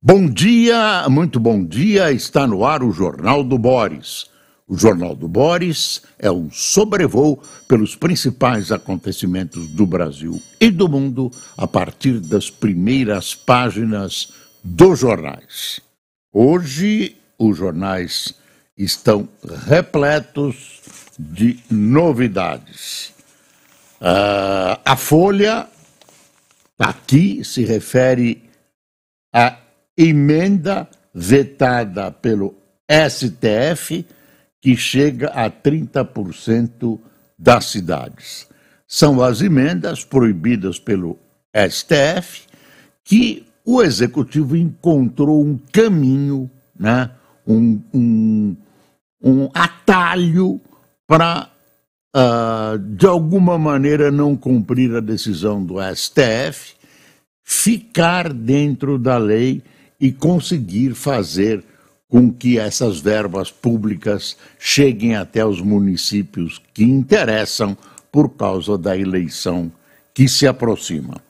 Bom dia, muito bom dia. Está no ar o Jornal do Boris. O Jornal do Boris é um sobrevoo pelos principais acontecimentos do Brasil e do mundo a partir das primeiras páginas dos jornais. Hoje, os jornais estão repletos de novidades. Uh, a Folha, aqui, se refere a emenda vetada pelo STF, que chega a 30% das cidades. São as emendas proibidas pelo STF que o executivo encontrou um caminho, né, um, um, um atalho para, uh, ah, de alguma maneira, não cumprir a decisão do STF, ficar dentro da lei e conseguir fazer com que essas verbas públicas cheguem até os municípios que interessam por causa da eleição que se aproxima.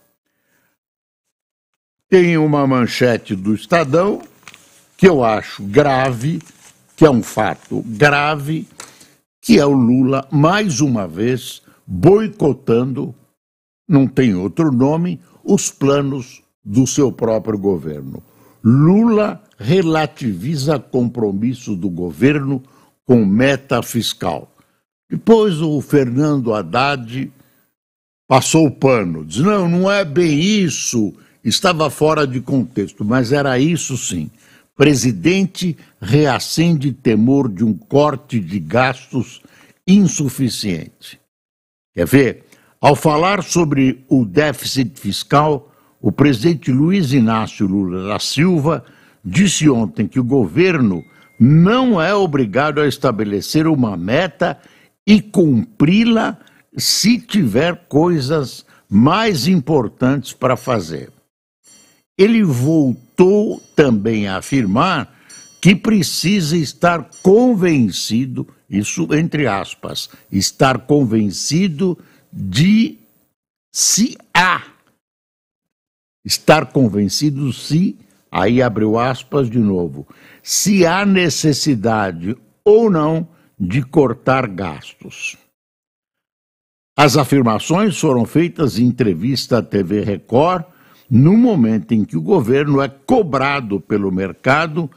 Tem uma manchete do Estadão que eu acho grave, que é um fato grave, que é o Lula mais uma vez boicotando, não tem outro nome, os planos do seu próprio governo. Lula relativiza compromisso do governo com meta fiscal. Depois o Fernando Haddad passou o pano, diz: não, não é bem isso, estava fora de contexto, mas era isso sim. Presidente reacende temor de um corte de gastos insuficiente. Quer ver? Ao falar sobre o déficit fiscal, o presidente Luiz Inácio Lula da Silva disse ontem que o governo não é obrigado a estabelecer uma meta e cumpri-la se tiver coisas mais importantes para fazer. Ele voltou também a afirmar que precisa estar convencido, isso entre aspas, estar convencido de se há estar convencido se, aí abriu aspas de novo, se há necessidade ou não de cortar gastos. As afirmações foram feitas em entrevista à TV Record, no momento em que o governo é cobrado pelo mercado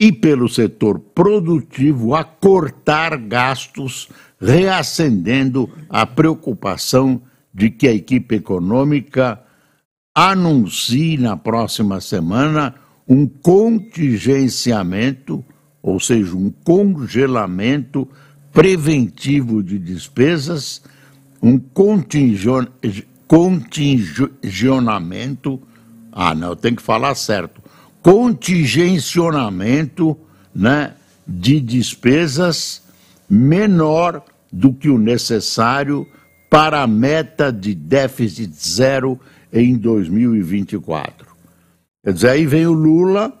e pelo setor produtivo a cortar gastos, reacendendo a preocupação de que a equipe econômica anuncie na próxima semana um contingenciamento, ou seja, um congelamento preventivo de despesas, um contingionamento. Ah, não, eu tenho que falar certo. Contingencionamento né, de despesas menor do que o necessário para a meta de déficit zero em 2024. Quer dizer, aí vem o Lula,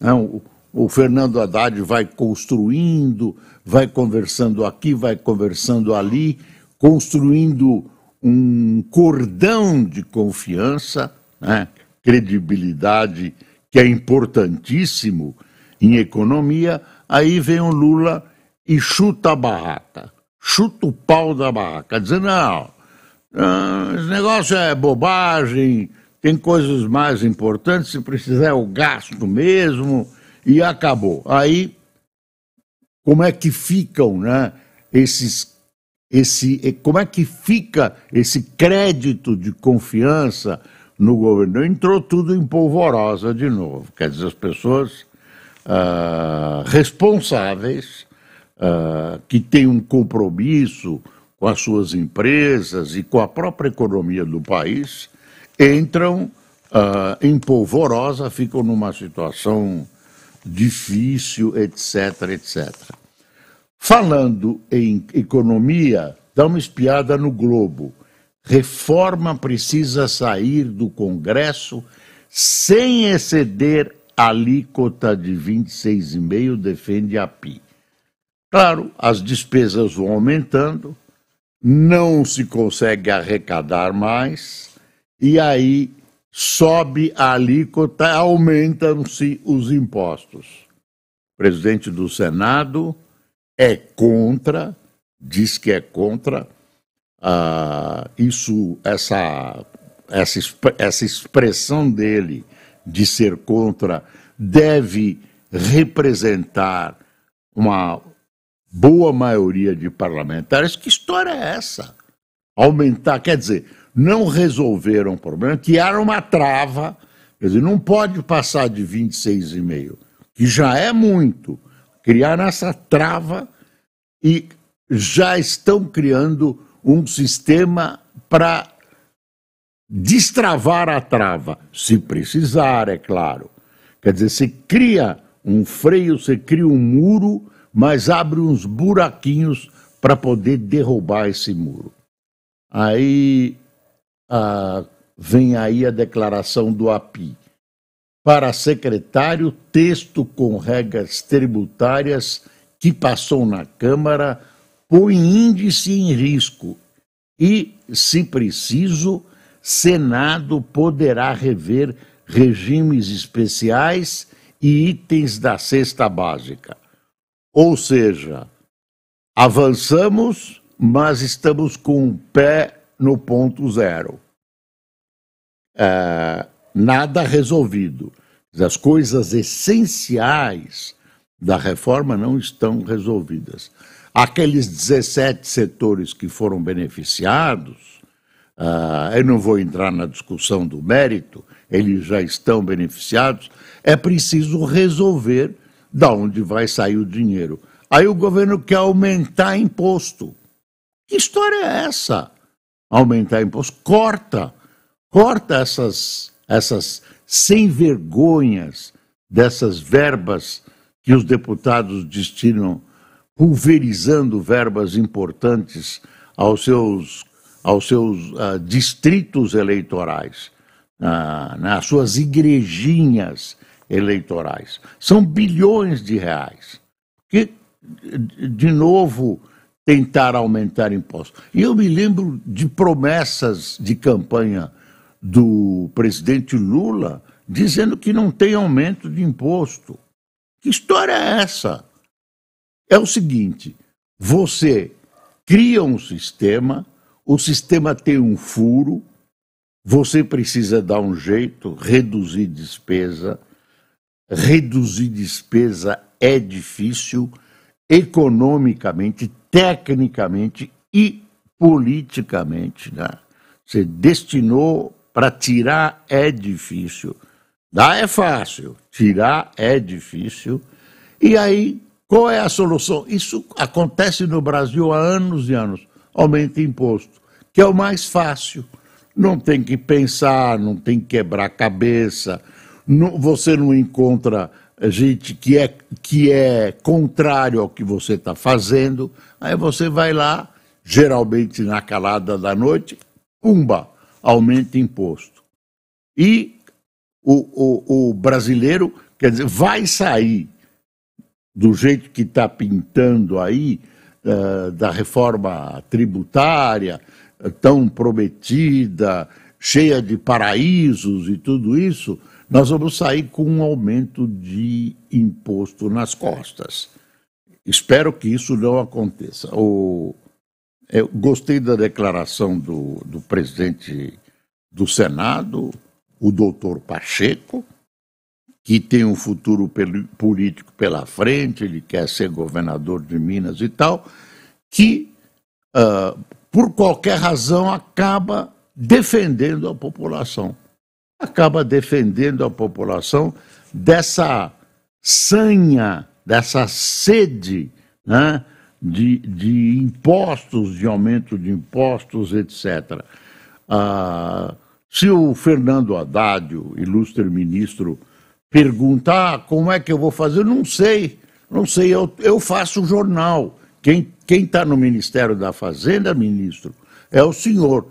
não, né, o Fernando Haddad vai construindo, vai conversando aqui, vai conversando ali, construindo um cordão de confiança, né, credibilidade, que é importantíssimo em economia. Aí vem o Lula e chuta a barraca, chuta o pau da barraca, dizendo: não, ah, esse negócio é bobagem, tem coisas mais importantes, se precisar o gasto mesmo, e acabou. Aí, como é que ficam, né, esses, esse, como é que fica esse crédito de confiança no governo? Entrou tudo em polvorosa de novo, quer dizer, as pessoas ah, responsáveis, ah, que têm um compromisso com as suas empresas e com a própria economia do país, entram uh, em polvorosa, ficam numa situação difícil, etc, etc. Falando em economia, dá uma espiada no Globo. Reforma precisa sair do Congresso sem exceder a alíquota de 26,5%, defende a PI. Claro, as despesas vão aumentando, não se consegue arrecadar mais, e aí sobe a alíquota, aumentam-se os impostos. O presidente do Senado é contra, diz que é contra ah, isso, essa, essa, essa expressão dele de ser contra deve representar uma boa maioria de parlamentares, que história é essa? Aumentar, quer dizer, não resolveram o problema, criaram uma trava, quer dizer, não pode passar de 26,5, que já é muito. Criaram essa trava e já estão criando um sistema para destravar a trava, se precisar, é claro. Quer dizer, se cria um freio, se cria um muro mas abre uns buraquinhos para poder derrubar esse muro. Aí vem aí a declaração do API. Para secretário, texto com regras tributárias que passou na Câmara põe índice em risco e, se preciso, Senado poderá rever regimes especiais e itens da cesta básica. Ou seja, avançamos, mas estamos com o pé no ponto zero. É, nada resolvido. As coisas essenciais da reforma não estão resolvidas. Aqueles 17 setores que foram beneficiados, uh, eu não vou entrar na discussão do mérito, eles já estão beneficiados, é preciso resolver da onde vai sair o dinheiro. Aí o governo quer aumentar imposto. Que história é essa? Aumentar imposto? Corta! Corta essas, essas sem vergonhas dessas verbas que os deputados destinam, pulverizando verbas importantes aos seus, aos seus uh, distritos eleitorais, uh, ah, nas né, suas igrejinhas eleitorais. São bilhões de reais. Que, de novo, tentar aumentar impostos. E eu me lembro de promessas de campanha do presidente Lula dizendo que não tem aumento de imposto. Que história é essa? É o seguinte: você cria um sistema, o sistema tem um furo, você precisa dar um jeito, reduzir despesa, Reduzir despesa é difícil economicamente, tecnicamente e politicamente. Né? Você destinou para tirar é difícil. dá é fácil, tirar é difícil. E aí, qual é a solução? Isso acontece no Brasil há anos e anos. Aumenta imposto, que é o mais fácil. Não tem que pensar, não tem que quebrar a cabeça, não, você não encontra gente que é, que é contrário ao que você está fazendo. Aí você vai lá, geralmente na calada da noite, pumba, aumenta imposto. E o, o, o brasileiro, quer dizer, vai sair do jeito que está pintando aí, uh, da reforma tributária, tão prometida, cheia de paraísos e tudo isso nós vamos sair com um aumento de imposto nas costas. Espero que isso não aconteça. O, eu gostei da declaração do, do presidente do Senado, o doutor Pacheco, que tem um futuro político pela frente, ele quer ser governador de Minas e tal, que, uh, por qualquer razão, acaba defendendo a população acaba defendendo a população dessa sanha, dessa sede né, de, de impostos, de aumento de impostos, etc. Ah, se o Fernando Haddad, o ilustre ministro, perguntar como é que eu vou fazer, eu não sei, não sei, eu, eu faço jornal. Quem está no Ministério da Fazenda, ministro, é o senhor,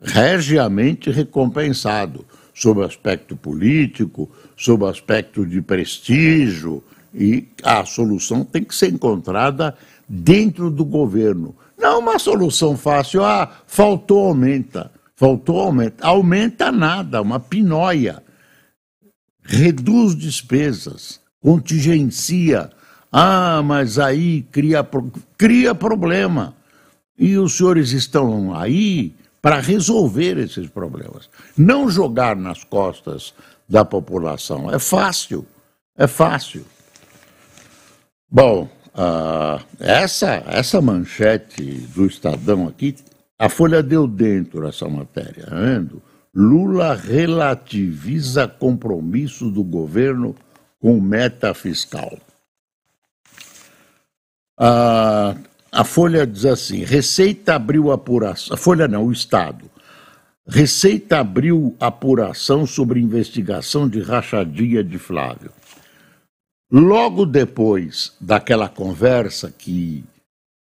regiamente recompensado sob aspecto político, sob aspecto de prestígio, e a solução tem que ser encontrada dentro do governo. Não uma solução fácil, ah, faltou, aumenta. Faltou, aumenta. Aumenta nada, uma pinóia. Reduz despesas, contingencia. Ah, mas aí cria, cria problema. E os senhores estão aí para resolver esses problemas. Não jogar nas costas da população. É fácil, é fácil. Bom, uh, essa, essa manchete do Estadão aqui, a Folha deu dentro essa matéria, ando tá Lula relativiza compromisso do governo com meta fiscal. Uh, a Folha diz assim: Receita abriu apuração. A Folha não, o Estado. Receita abriu apuração sobre investigação de rachadinha de Flávio. Logo depois daquela conversa que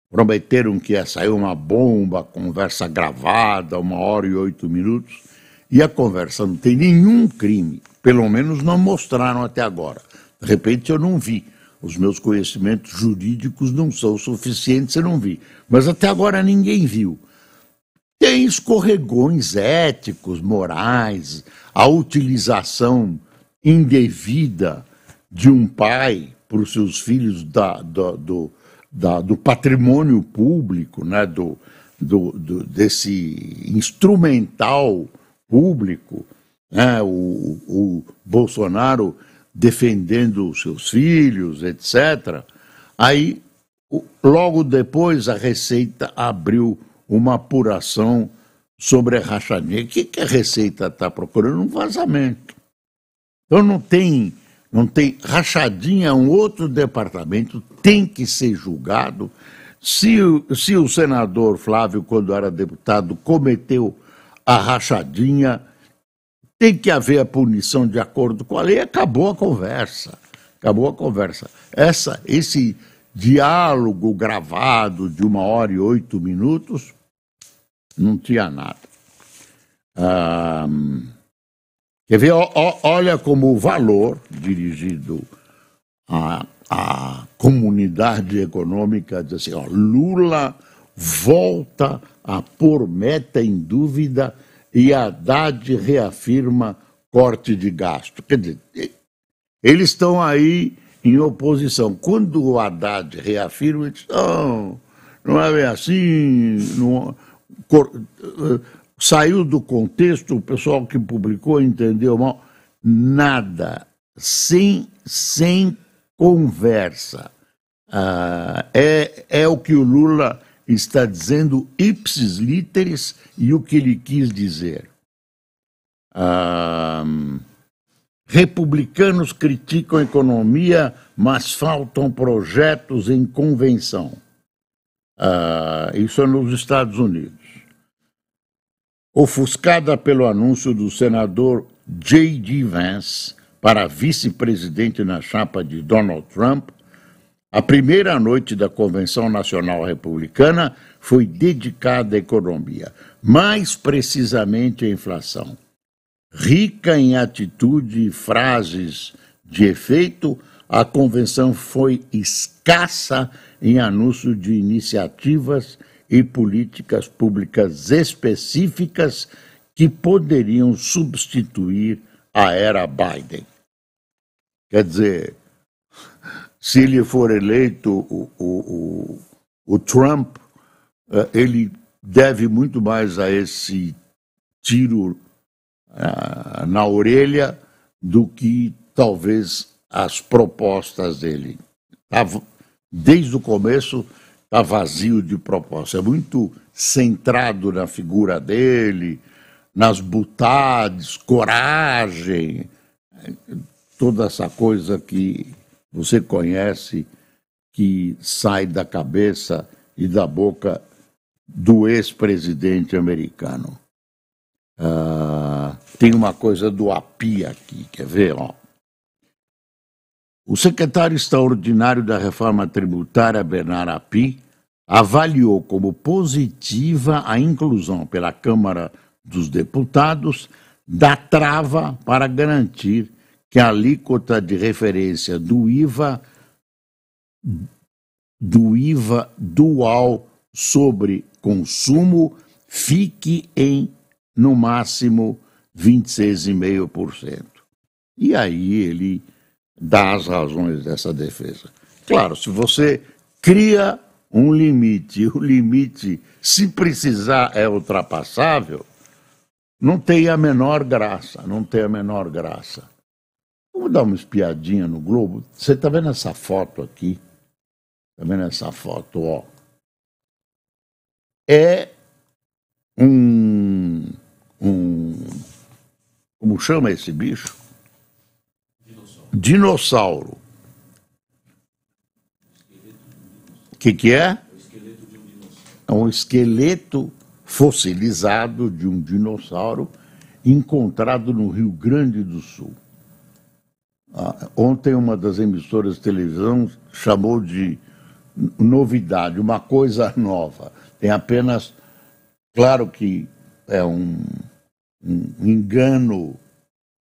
prometeram que ia sair uma bomba, conversa gravada, uma hora e oito minutos, e a conversa não tem nenhum crime, pelo menos não mostraram até agora. De repente eu não vi, os meus conhecimentos jurídicos não são suficientes, eu não vi. Mas até agora ninguém viu. Tem escorregões éticos, morais, a utilização indevida de um pai para os seus filhos da, da, do, da, do patrimônio público, né? do, do, do desse instrumental público. Né? O, o, o Bolsonaro defendendo os seus filhos, etc. Aí, logo depois, a Receita abriu uma apuração sobre a rachadinha. O que, que a Receita está procurando? Um vazamento. Então não tem, não tem rachadinha, é um outro departamento tem que ser julgado. Se, se o senador Flávio, quando era deputado, cometeu a rachadinha, tem que haver a punição de acordo com a lei, acabou a conversa. Acabou a conversa. Essa, esse diálogo gravado de uma hora e oito minutos não tinha nada. Ah, quer ver? olha como o valor dirigido à, à comunidade econômica diz assim: ó, Lula volta a pôr meta em dúvida e Haddad reafirma corte de gasto. Quer dizer, eles estão aí em oposição. Quando o Haddad reafirma, diz, não, não é bem assim, não, cor, eh, saiu do contexto, o pessoal que publicou entendeu mal, nada, sem, sem conversa. Ah, é, é o que o Lula está dizendo ipsis literis e o que ele quis dizer. Ah, republicanos criticam a economia, mas faltam projetos em convenção. Ah, isso é nos Estados Unidos. Ofuscada pelo anúncio do senador J.D. Vance para vice-presidente na chapa de Donald Trump, a primeira noite da Convenção Nacional Republicana foi dedicada à economia, mais precisamente à inflação. Rica em atitude e frases de efeito, a convenção foi escassa em anúncio de iniciativas e políticas públicas específicas que poderiam substituir a era Biden. Quer dizer, se ele for eleito o, o, o, o Trump, é, ele deve muito mais a esse tiro uh, na orelha do que talvez as propostas dele. Tá, desde o começo está vazio de proposta, é muito centrado na figura dele, nas butades, coragem, é, toda essa coisa que você conhece que sai da cabeça e da boca do ex-presidente americano. Ah, tem uma coisa do API aqui, quer ver? Ó. O secretário extraordinário da reforma tributária, Bernard API, avaliou como positiva a inclusão pela Câmara dos Deputados da trava para garantir que a alíquota de referência do IVA do IVA dual sobre consumo fique em no máximo 26,5%. E aí ele dá as razões dessa defesa. Claro, se você cria um limite, o limite, se precisar, é ultrapassável, não tem a menor graça, não tem a menor graça. Vamos dar uma espiadinha no globo? Você está vendo essa foto aqui? Está vendo essa foto, ó? É um, um. Como chama esse bicho? Dinossauro. Dinossauro. O que, que é? É um esqueleto fossilizado de um dinossauro encontrado no Rio Grande do Sul. Ah, ontem uma das emissoras de televisão chamou de novidade, uma coisa nova. Tem apenas, claro que é um, um engano,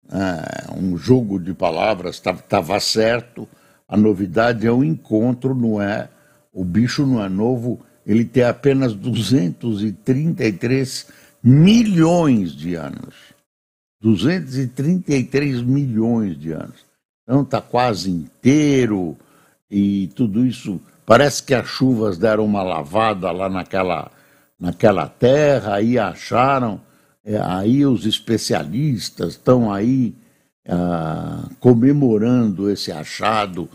é, um jogo de palavras, estava tá, certo. A novidade é o encontro, não é? O bicho não é novo, ele tem apenas 233 milhões de anos. 233 milhões de anos. Então está quase inteiro e tudo isso. Parece que as chuvas deram uma lavada lá naquela, naquela terra, aí acharam, é, aí os especialistas estão aí ah, comemorando esse achado,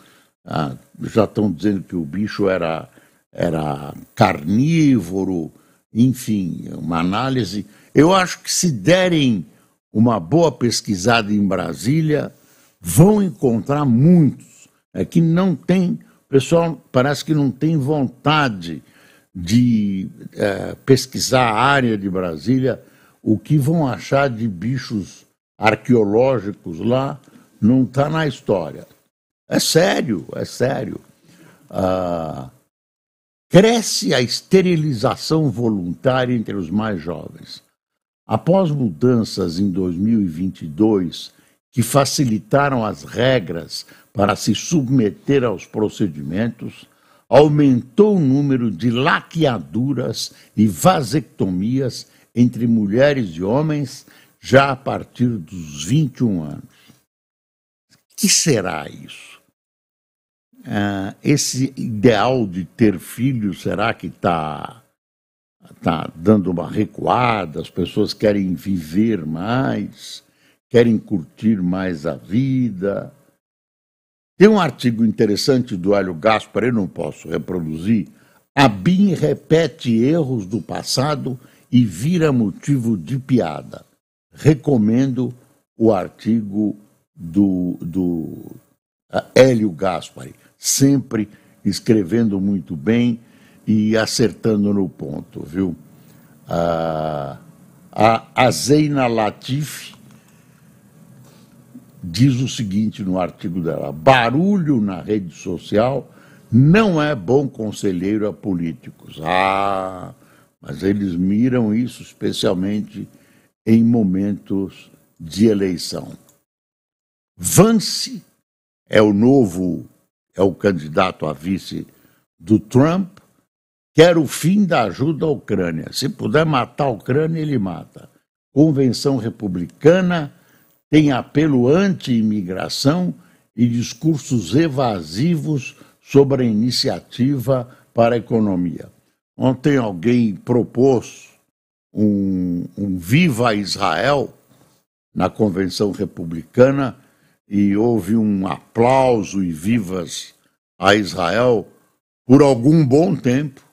ah, já estão dizendo que o bicho era, era carnívoro, enfim, uma análise. Eu acho que se derem uma boa pesquisada em Brasília, vão encontrar muitos. É que não tem, o pessoal parece que não tem vontade de é, pesquisar a área de Brasília, o que vão achar de bichos arqueológicos lá não está na história. É sério, é sério. Ah, cresce a esterilização voluntária entre os mais jovens. Após mudanças em 2022 que facilitaram as regras para se submeter aos procedimentos, aumentou o número de laqueaduras e vasectomias entre mulheres e homens já a partir dos 21 anos. O Que será isso? Ah, esse ideal de ter filhos será que está está dando uma recuada, as pessoas querem viver mais, querem curtir mais a vida. Tem um artigo interessante do Hélio Gaspar, eu não posso reproduzir. A BIM repete erros do passado e vira motivo de piada. Recomendo o artigo do, do ah, Hélio Gaspari, sempre escrevendo muito bem e acertando no ponto, viu? A, a, Zeina Latif diz o seguinte no artigo dela: barulho na rede social não é bom conselheiro a políticos. Ah, mas eles miram isso especialmente em momentos de eleição. Vance é o novo, é o candidato a vice do Trump quer o fim da ajuda à Ucrânia. Se puder matar a Ucrânia, ele mata. Convenção republicana tem apelo anti-imigração e discursos evasivos sobre a iniciativa para a economia. Ontem alguém propôs um, um Viva Israel na Convenção Republicana e houve um aplauso e vivas a Israel por algum bom tempo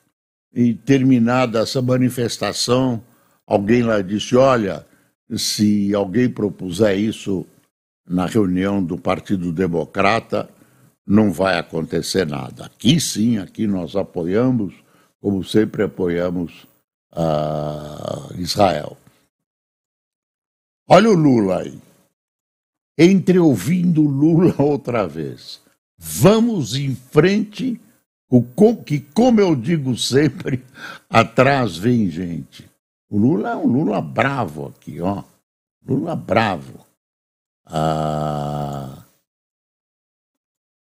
e terminada essa manifestação, alguém lá disse: olha, se alguém propuser isso na reunião do Partido Democrata, não vai acontecer nada. Aqui sim, aqui nós apoiamos, como sempre apoiamos a ah, Israel. Olha o Lula aí. Entre ouvindo Lula outra vez. Vamos em frente o com, que, como eu digo sempre, atrás vem gente. O Lula é um Lula bravo aqui, ó. Lula bravo. Ah,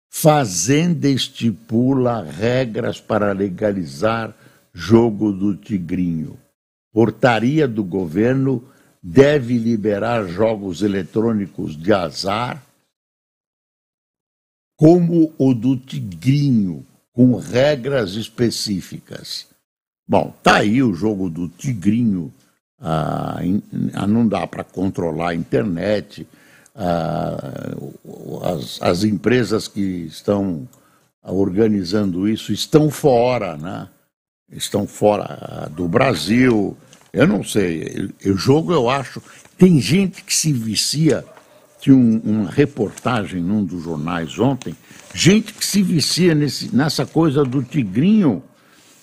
Fazenda estipula regras para legalizar jogo do Tigrinho. Portaria do governo deve liberar jogos eletrônicos de azar, como o do Tigrinho, com regras específicas. Bom, tá aí o jogo do Tigrinho. Ah, in, ah, não dá para controlar a internet. Ah, as, as empresas que estão organizando isso estão fora, né? Estão fora ah, do Brasil. Eu não sei. O jogo, eu acho. Tem gente que se vicia tinha um, uma reportagem num dos jornais ontem, gente que se vicia nesse, nessa coisa do tigrinho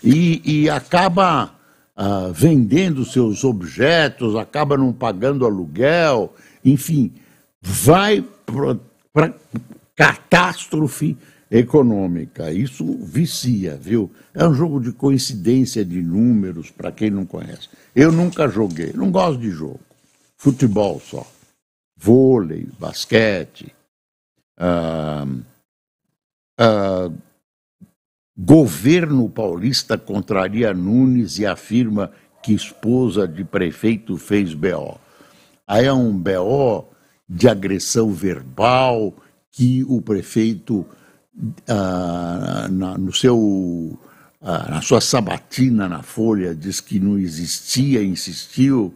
e, e acaba ah, vendendo seus objetos, acaba não pagando aluguel, enfim, vai para catástrofe econômica. Isso vicia, viu? É um jogo de coincidência de números, para quem não conhece. Eu nunca joguei, não gosto de jogo. Futebol só vôlei, basquete, uh, uh, governo paulista contraria Nunes e afirma que esposa de prefeito fez BO. Aí é um BO de agressão verbal que o prefeito, ah, na, no seu, ah, na sua sabatina na Folha, diz que não existia, insistiu,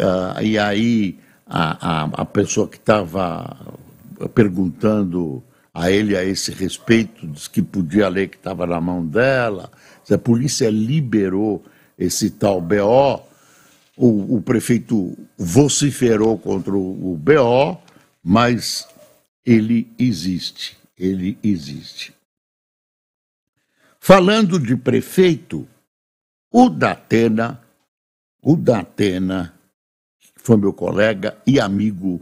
ah, e aí a, a, a pessoa que estava perguntando a ele a esse respeito, disse que podia ler que estava na mão dela. A polícia liberou esse tal BO, o, o prefeito vociferou contra o, o BO, mas ele existe, ele existe. Falando de prefeito, o Datena, o Datena foi meu colega e amigo.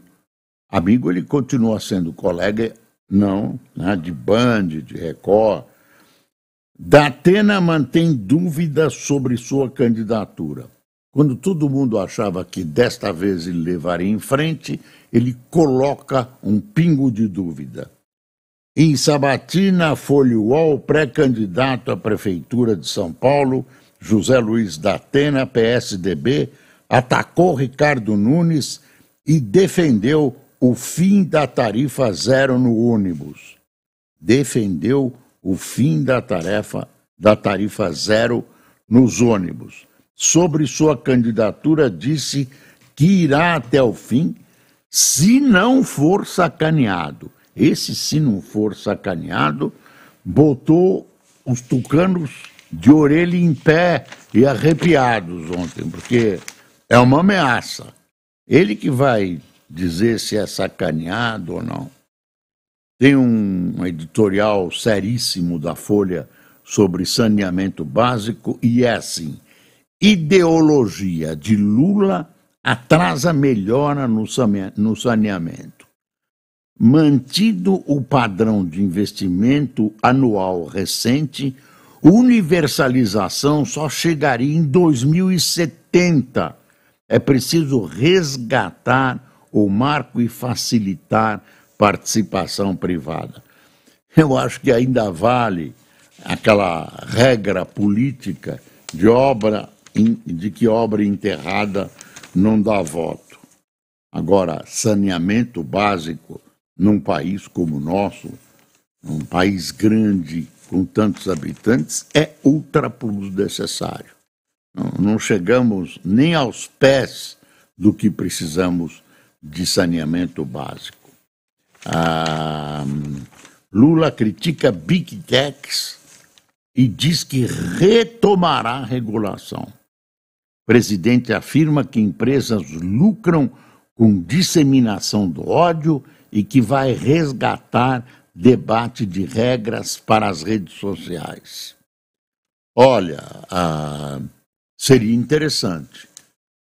Amigo, ele continua sendo colega, não, né, de Band, de Record. Datena mantém dúvidas sobre sua candidatura. Quando todo mundo achava que desta vez ele levaria em frente, ele coloca um pingo de dúvida. Em Sabatina, Folha UOL, pré-candidato à Prefeitura de São Paulo, José Luiz Datena, PSDB, atacou Ricardo Nunes e defendeu o fim da tarifa zero no ônibus. Defendeu o fim da tarefa da tarifa zero nos ônibus. Sobre sua candidatura, disse que irá até o fim se não for sacaneado. Esse, se não for sacaneado, botou os tucanos de orelha em pé e arrepiados ontem, porque é uma ameaça. Ele que vai dizer se é sacaneado ou não. Tem um editorial seríssimo da Folha sobre saneamento básico e é assim: ideologia de Lula atrasa melhora no saneamento. Mantido o padrão de investimento anual recente, universalização só chegaria em 2070 é preciso resgatar o marco e facilitar participação privada. Eu acho que ainda vale aquela regra política de obra de que obra enterrada não dá voto. Agora, saneamento básico num país como o nosso, num país grande com tantos habitantes, é ultra plus necessário. Não chegamos nem aos pés do que precisamos de saneamento básico. Ah, Lula critica Big Techs e diz que retomará a regulação. O presidente afirma que empresas lucram com disseminação do ódio e que vai resgatar debate de regras para as redes sociais. Olha, ah, seria interessante.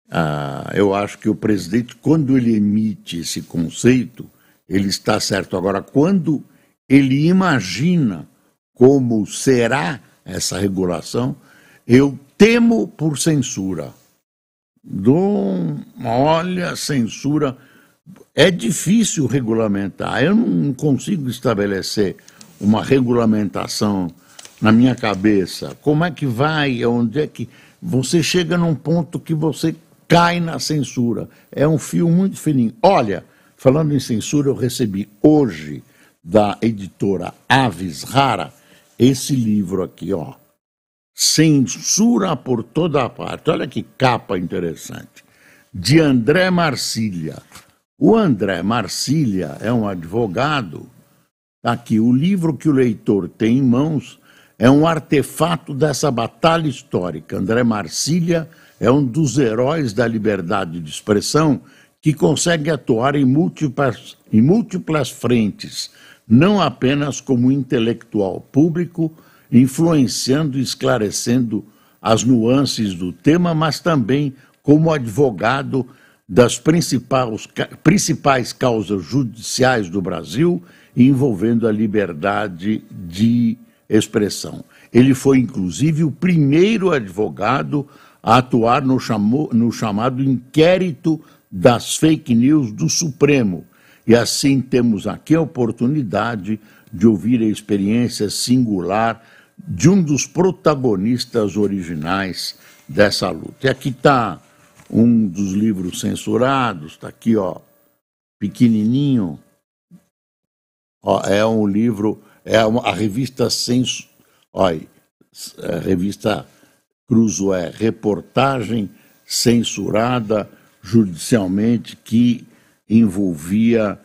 Ah, eu acho que o presidente, quando ele emite esse conceito, ele está certo. Agora, quando ele imagina como será essa regulação, eu temo por censura. Dom, olha, censura. É difícil regulamentar. Eu não consigo estabelecer uma regulamentação na minha cabeça. Como é que vai? Onde é que. Você chega num ponto que você cai na censura. É um fio muito fininho. Olha, falando em censura, eu recebi hoje da editora Aves Rara esse livro aqui, ó. Censura por toda a parte. Olha que capa interessante. De André Marcília. O André Marcília é um advogado. Tá aqui, o livro que o leitor tem em mãos é um artefato dessa batalha histórica. André Marcília é um dos heróis da liberdade de expressão que consegue atuar em múltiplas, em múltiplas frentes, não apenas como intelectual público, influenciando e esclarecendo as nuances do tema, mas também como advogado das principais, principais causas judiciais do Brasil envolvendo a liberdade de expressão expressão. Ele foi, inclusive, o primeiro advogado a atuar no, chamou, no chamado inquérito das fake news do Supremo. E assim temos aqui a oportunidade de ouvir a experiência singular de um dos protagonistas originais dessa luta. E aqui está um dos livros censurados, está aqui, ó, pequenininho. Ó, é um livro é a revista sens, oi, a revista Cruzo é reportagem censurada judicialmente que envolvia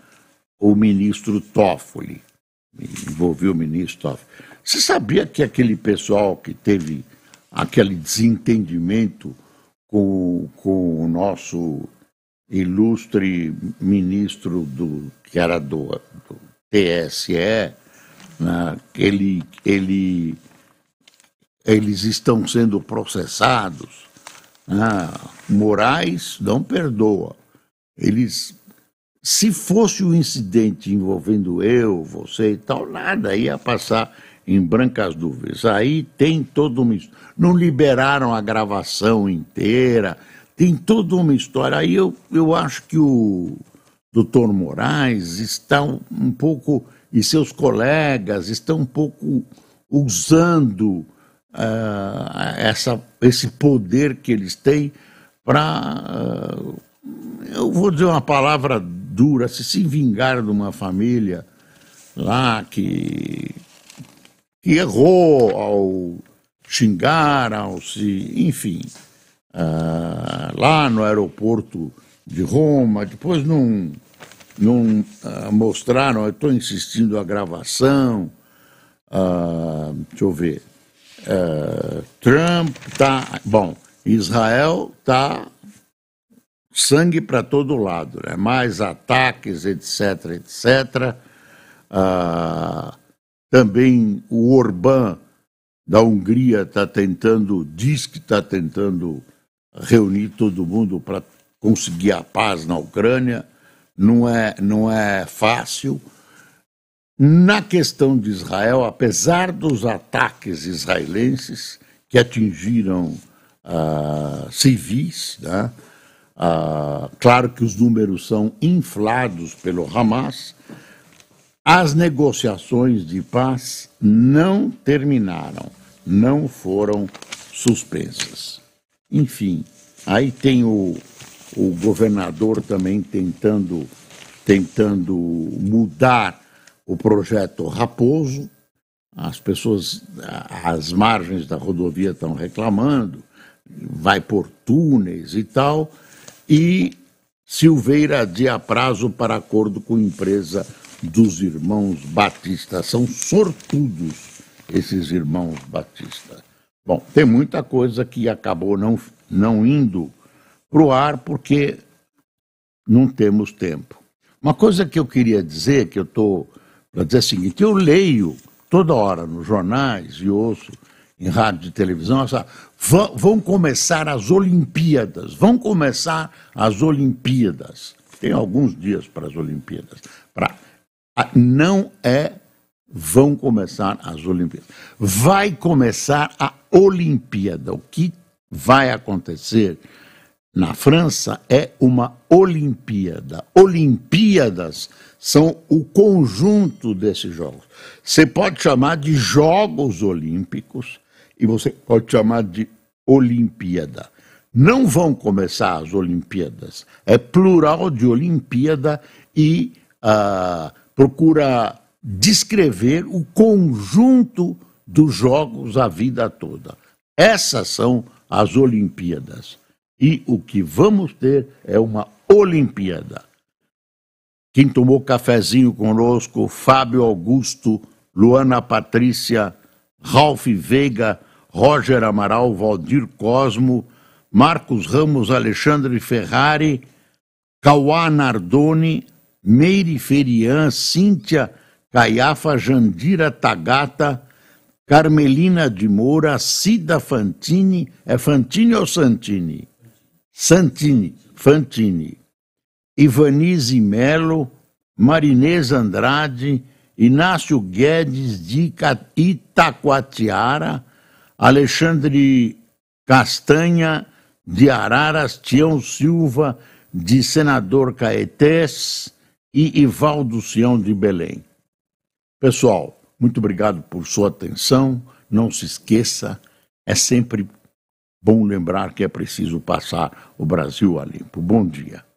o ministro Toffoli. Envolveu o ministro Toffoli. Você sabia que aquele pessoal que teve aquele desentendimento com, com o nosso ilustre ministro do que era do, do TSE, né, ele, ele, eles estão sendo processados. Né, Moraes não perdoa. Eles, se fosse um incidente envolvendo eu, você e tal, nada ia passar em brancas nuvens. Aí tem todo uma não liberaram a gravação inteira, tem toda uma história. Aí eu, eu acho que o doutor Moraes está um, um pouco e seus colegas estão um pouco usando uh, essa, esse poder que eles têm para, uh, eh, eu vou dizer uma palavra dura, se se vingar de uma família lá que, que errou ao xingar, ao se, enfim, uh, lá no aeroporto de Roma, depois num não ah, mostraram, estou insistindo, a gravação. Ah, deixa eu ver. Eh, Trump tá. Bom, Israel tá sangue para todo lado, né? mais ataques, etc, etc. Ah, também o Orbán da Hungria está tentando, diz que está tentando reunir todo mundo para conseguir a paz na Ucrânia não é, não é fácil. Na questão de Israel, apesar dos ataques israelenses que atingiram ah, civis, né? Ah, claro que os números são inflados pelo Hamas, as negociações de paz não terminaram, não foram suspensas. Enfim, aí tem o o governador também tentando, tentando mudar o projeto Raposo. As pessoas às margens da rodovia estão reclamando, vai por túneis e tal. E Silveira adia prazo para acordo com empresa dos irmãos Batista. São sortudos esses irmãos Batista. Bom, tem muita coisa que acabou não, não indo para o ar, porque não temos tempo. Uma coisa que eu queria dizer, que eu estou para dizer o seguinte: eu leio toda hora nos jornais e ouço em rádio e televisão, essa, vão começar as Olimpíadas, vão começar as Olimpíadas. Tem alguns dias para as Olimpíadas. Pra, não é vão começar as Olimpíadas. Vai começar a Olimpíada. O que vai acontecer na França é uma Olimpíada. Olimpíadas são o conjunto desses jogos. Você pode chamar de Jogos Olímpicos e você pode chamar de Olimpíada. Não vão começar as Olimpíadas. É plural de Olimpíada e ah, procura descrever o conjunto dos jogos a vida toda. Essas são as Olimpíadas. E o que vamos ter é uma Olimpíada. Quem tomou cafezinho conosco, Fábio Augusto, Luana Patrícia, Ralph Veiga, Roger Amaral, Valdir Cosmo, Marcos Ramos, Alexandre Ferrari, Cauá Nardoni, Meire Ferian, Cíntia Caiafa, Jandira Tagata, Carmelina de Moura, Cida Fantini, é Fantini ou Santini? Santini, Fantini, Ivanise Melo, Marinês Andrade, Inácio Guedes de Itacoatiara, Alexandre Castanha de Araras, Tião Silva de Senador Caetés e Ivaldo Sião de Belém. Pessoal, muito obrigado por sua atenção. Não se esqueça, é sempre Bom lembrar que é preciso passar o Brasil a limpo. Bom dia.